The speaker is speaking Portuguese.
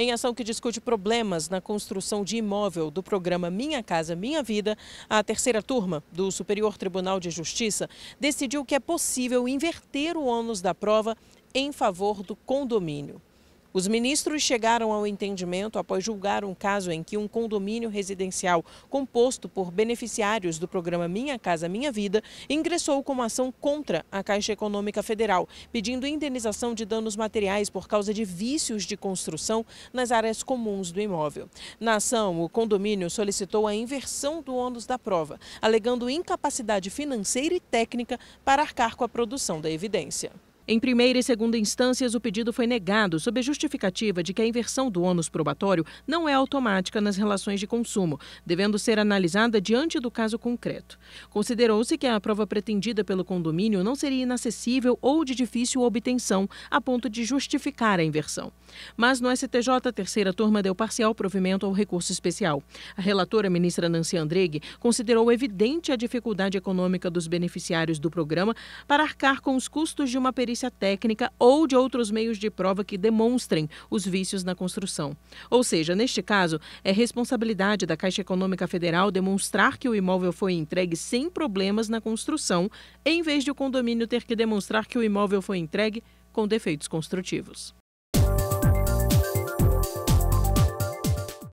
Em ação que discute problemas na construção de imóvel do programa Minha Casa Minha Vida, a terceira turma do Superior Tribunal de Justiça decidiu que é possível inverter o ônus da prova em favor do condomínio. Os ministros chegaram ao entendimento após julgar um caso em que um condomínio residencial composto por beneficiários do programa Minha Casa Minha Vida ingressou com ação contra a Caixa Econômica Federal, pedindo indenização de danos materiais por causa de vícios de construção nas áreas comuns do imóvel. Na ação, o condomínio solicitou a inversão do ônus da prova, alegando incapacidade financeira e técnica para arcar com a produção da evidência. Em primeira e segunda instâncias, o pedido foi negado sob a justificativa de que a inversão do ônus probatório não é automática nas relações de consumo, devendo ser analisada diante do caso concreto. Considerou-se que a prova pretendida pelo condomínio não seria inacessível ou de difícil obtenção, a ponto de justificar a inversão. Mas no STJ, a terceira turma deu parcial provimento ao recurso especial. A relatora, ministra Nancy Andrighi, considerou evidente a dificuldade econômica dos beneficiários do programa para arcar com os custos de uma perícia técnica ou de outros meios de prova que demonstrem os vícios na construção. Ou seja, neste caso, é responsabilidade da Caixa Econômica Federal demonstrar que o imóvel foi entregue sem problemas na construção, em vez de o condomínio ter que demonstrar que o imóvel foi entregue com defeitos construtivos.